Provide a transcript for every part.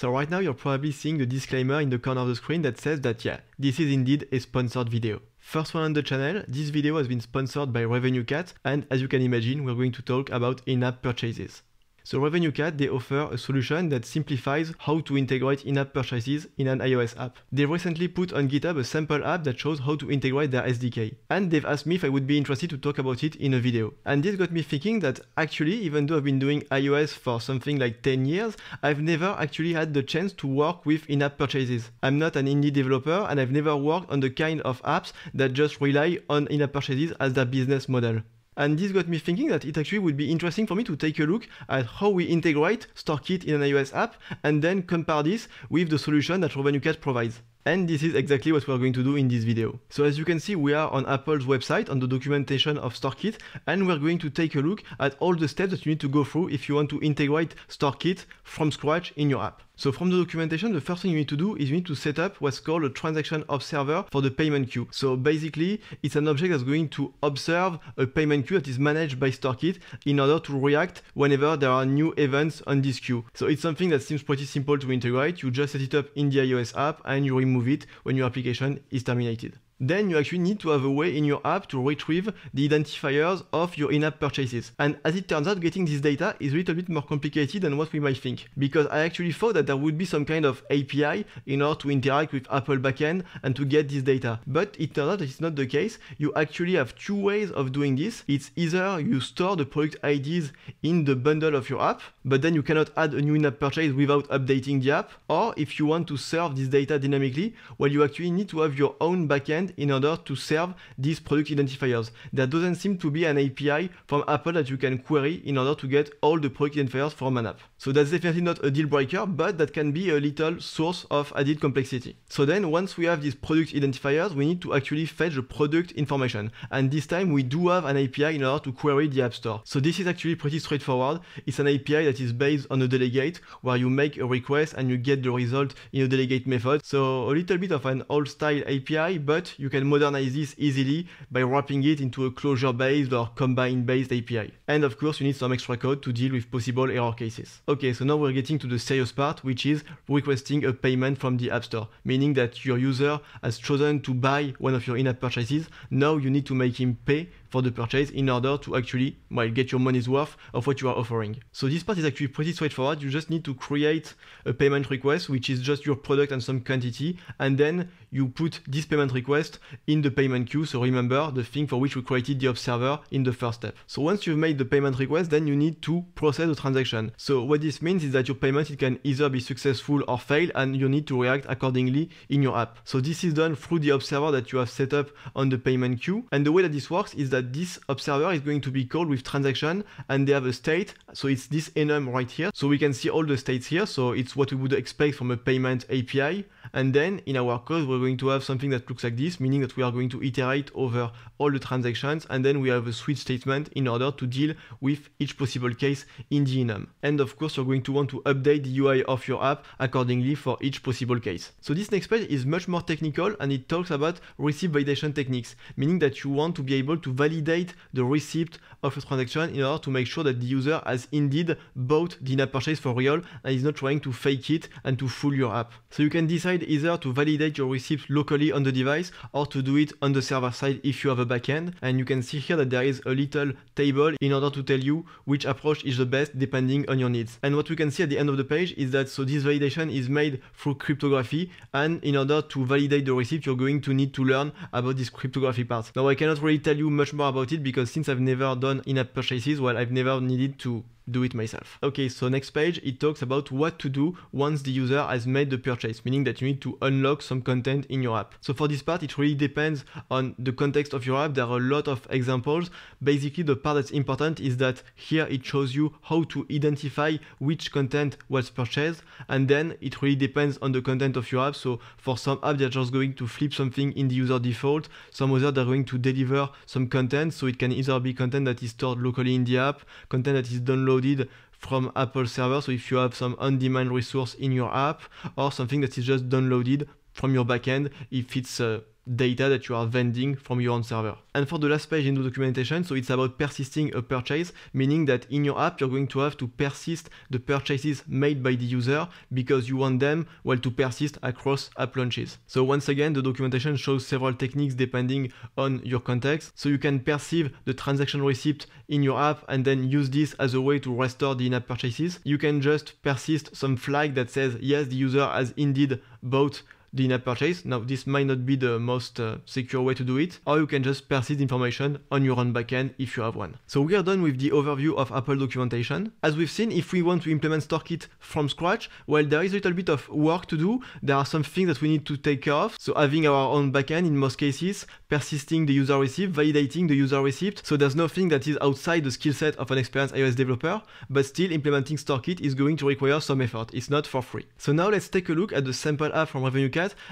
So right now you're probably seeing the disclaimer in the corner of the screen that says that yeah, this is indeed a sponsored video. First one on the channel, this video has been sponsored by Revenue Cat and as you can imagine we're going to talk about in-app purchases. So RevenueCat, they offer a solution that simplifies how to integrate in-app purchases in an iOS app. They recently put on GitHub a sample app that shows how to integrate their SDK. And they've asked me if I would be interested to talk about it in a video. And this got me thinking that actually, even though I've been doing iOS for something like 10 years, I've never actually had the chance to work with in-app purchases. I'm not an indie developer and I've never worked on the kind of apps that just rely on in-app purchases as their business model. And this got me thinking that it actually would be interesting for me to take a look at how we integrate StoreKit in an iOS app and then compare this with the solution that RevenueCat provides. And this is exactly what we're going to do in this video. So as you can see, we are on Apple's website on the documentation of StoreKit, and we're going to take a look at all the steps that you need to go through if you want to integrate StoreKit from scratch in your app. So from the documentation, the first thing you need to do is you need to set up what's called a transaction observer for the payment queue. So basically, it's an object that's going to observe a payment queue that is managed by StoreKit in order to react whenever there are new events on this queue. So it's something that seems pretty simple to integrate. You just set it up in the iOS app and you remove it when your application is terminated. Then you actually need to have a way in your app to retrieve the identifiers of your in-app purchases. And as it turns out, getting this data is a little bit more complicated than what we might think, because I actually thought that there would be some kind of API in order to interact with Apple backend and to get this data. But it turns out that it's not the case. You actually have two ways of doing this. It's either you store the product IDs in the bundle of your app, but then you cannot add a new in-app purchase without updating the app, or if you want to serve this data dynamically, well, you actually need to have your own backend end in order to serve these product identifiers. There doesn't seem to be an API from Apple that you can query in order to get all the product identifiers from an app. So that's definitely not a deal breaker, but that can be a little source of added complexity. So then once we have these product identifiers, we need to actually fetch the product information. And this time we do have an API in order to query the App Store. So this is actually pretty straightforward. It's an API that is based on a delegate where you make a request and you get the result in a delegate method. So a little bit of an old style API, but you can modernize this easily by wrapping it into a closure-based or combine-based API. And of course, you need some extra code to deal with possible error cases. Okay, so now we're getting to the serious part, which is requesting a payment from the App Store, meaning that your user has chosen to buy one of your in-app purchases. Now you need to make him pay for the purchase in order to actually well, get your money's worth of what you are offering. So this part is actually pretty straightforward. You just need to create a payment request, which is just your product and some quantity, and then you put this payment request in the payment queue. So remember the thing for which we created the observer in the first step. So once you've made the payment request, then you need to process the transaction. So what this means is that your payment it can either be successful or fail, and you need to react accordingly in your app. So this is done through the observer that you have set up on the payment queue. And the way that this works is that that this observer is going to be called with transaction and they have a state. So it's this enum right here. So we can see all the states here. So it's what we would expect from a payment API. And then in our code, we're going to have something that looks like this, meaning that we are going to iterate over all the transactions. And then we have a switch statement in order to deal with each possible case in the enum. And of course, you're going to want to update the UI of your app accordingly for each possible case. So this next page is much more technical and it talks about receipt validation techniques, meaning that you want to be able to validate the receipt of a transaction in order to make sure that the user has indeed bought the in-app purchase for real and is not trying to fake it and to fool your app. So you can decide either to validate your receipts locally on the device or to do it on the server side if you have a backend. And you can see here that there is a little table in order to tell you which approach is the best depending on your needs. And what we can see at the end of the page is that so this validation is made through cryptography and in order to validate the receipt you're going to need to learn about this cryptography part. Now I cannot really tell you much more about it because since I've never done in-app purchases, well I've never needed to do it myself. Okay, so next page, it talks about what to do once the user has made the purchase, meaning that you need to unlock some content in your app. So for this part, it really depends on the context of your app. There are a lot of examples. Basically, the part that's important is that here it shows you how to identify which content was purchased, and then it really depends on the content of your app. So for some app, they're just going to flip something in the user default. Some other, they're going to deliver some content. So it can either be content that is stored locally in the app, content that is downloaded downloaded from Apple server. So if you have some on-demand resource in your app or something that is just downloaded from your backend, if it's uh, data that you are vending from your own server. And for the last page in the documentation, so it's about persisting a purchase, meaning that in your app, you're going to have to persist the purchases made by the user because you want them, well, to persist across app launches. So once again, the documentation shows several techniques depending on your context. So you can perceive the transaction receipt in your app and then use this as a way to restore the in-app purchases. You can just persist some flag that says, yes, the user has indeed bought the in-app purchase. Now, this might not be the most uh, secure way to do it, or you can just persist information on your own backend if you have one. So we are done with the overview of Apple documentation. As we've seen, if we want to implement StoreKit from scratch, well, there is a little bit of work to do. There are some things that we need to take care of. So having our own backend in most cases, persisting the user receipt, validating the user receipt. So there's nothing that is outside the skill set of an experienced iOS developer, but still implementing StoreKit is going to require some effort. It's not for free. So now let's take a look at the sample app from Revenue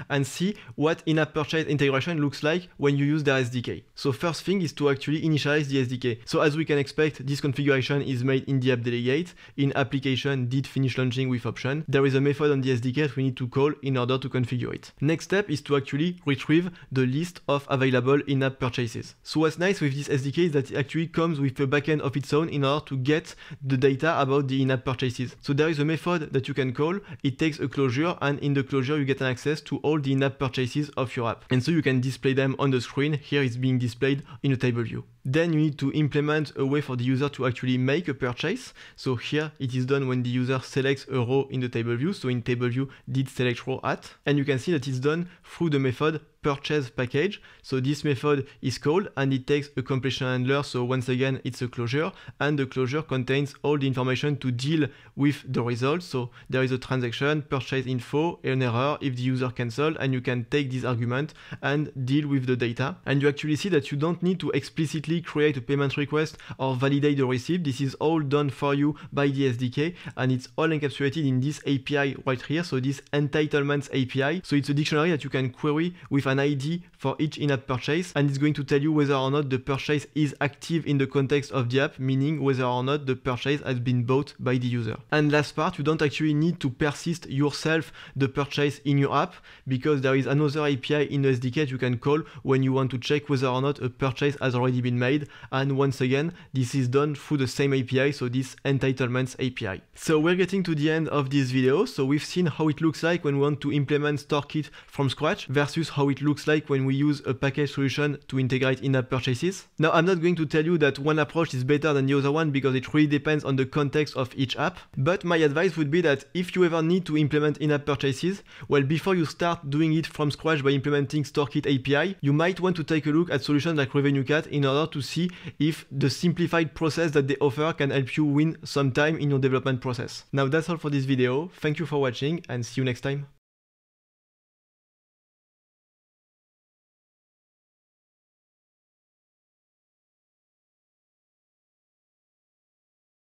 and see what in app purchase integration looks like when you use their SDK. So first thing is to actually initialize the SDK. So as we can expect, this configuration is made in the app delegate, in application did finish launching with option. There is a method on the SDK that we need to call in order to configure it. Next step is to actually retrieve the list of available in-app purchases. So what's nice with this SDK is that it actually comes with a backend of its own in order to get the data about the in-app purchases. So there is a method that you can call, it takes a closure and in the closure you get an access access to all the in-app purchases of your app. And so you can display them on the screen. Here it's being displayed in a table view. Then you need to implement a way for the user to actually make a purchase. So here it is done when the user selects a row in the table view. So in table view did select row at. And you can see that it's done through the method purchase package. So this method is called and it takes a completion handler. So once again, it's a closure and the closure contains all the information to deal with the result. So there is a transaction, purchase info, an error if the user cancels, and you can take this argument and deal with the data. And you actually see that you don't need to explicitly simply create a payment request or validate the receipt. This is all done for you by the SDK and it's all encapsulated in this API right here. So this entitlements API. So it's a dictionary that you can query with an ID for each in-app purchase and it's going to tell you whether or not the purchase is active in the context of the app, meaning whether or not the purchase has been bought by the user. And last part, you don't actually need to persist yourself the purchase in your app because there is another API in the SDK you can call when you want to check whether or not a purchase has already been made made and once again this is done through the same API so this entitlements API. So we're getting to the end of this video so we've seen how it looks like when we want to implement StoreKit from scratch versus how it looks like when we use a package solution to integrate in-app purchases. Now I'm not going to tell you that one approach is better than the other one because it really depends on the context of each app but my advice would be that if you ever need to implement in-app purchases well before you start doing it from scratch by implementing StoreKit API you might want to take a look at solutions like RevenueCat in order to see if the simplified process that they offer can help you win some time in your development process. Now that's all for this video. Thank you for watching and see you next time.